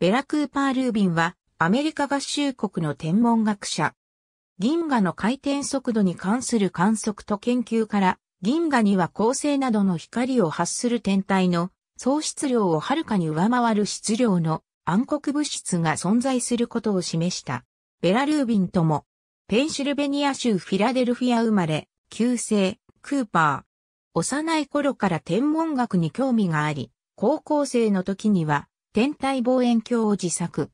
ベラ・クーパー・ルービンは、アメリカ合衆国の天文学者。銀河の回転速度に関する観測と研究から、銀河には恒星などの光を発する天体の総質量をはるかに上回る質量の暗黒物質が存在することを示した。ベラ・ルービンとも、ペンシルベニア州フィラデルフィア生まれ、旧姓、クーパー。幼い頃から天文学に興味があり、高校生の時には天体望遠鏡を自作。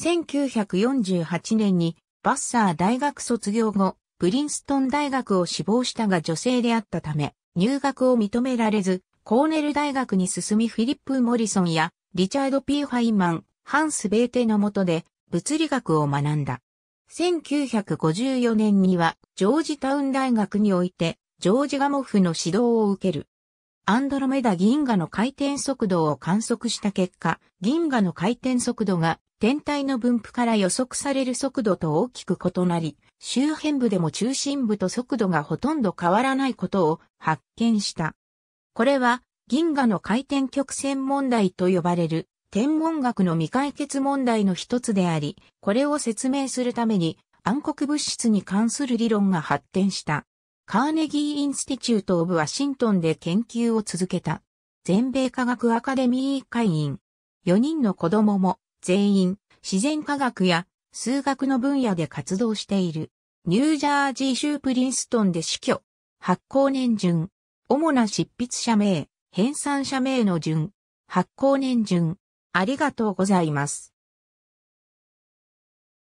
1948年にバッサー大学卒業後、プリンストン大学を志望したが女性であったため、入学を認められず、コーネル大学に進みフィリップ・モリソンやリチャード・ピー・ファイマン、ハンス・ベーテの下で物理学を学んだ。1954年にはジョージタウン大学においてジョージ・ガモフの指導を受ける。アンドロメダ銀河の回転速度を観測した結果、銀河の回転速度が天体の分布から予測される速度と大きく異なり、周辺部でも中心部と速度がほとんど変わらないことを発見した。これは銀河の回転曲線問題と呼ばれる天文学の未解決問題の一つであり、これを説明するために暗黒物質に関する理論が発展した。カーネギー・インスティチュート・オブ・ワシントンで研究を続けた。全米科学アカデミー会員。4人の子供も全員自然科学や数学の分野で活動している。ニュージャージー州プリンストンで死去。発行年順。主な執筆者名、編纂者名の順。発行年順。ありがとうございます。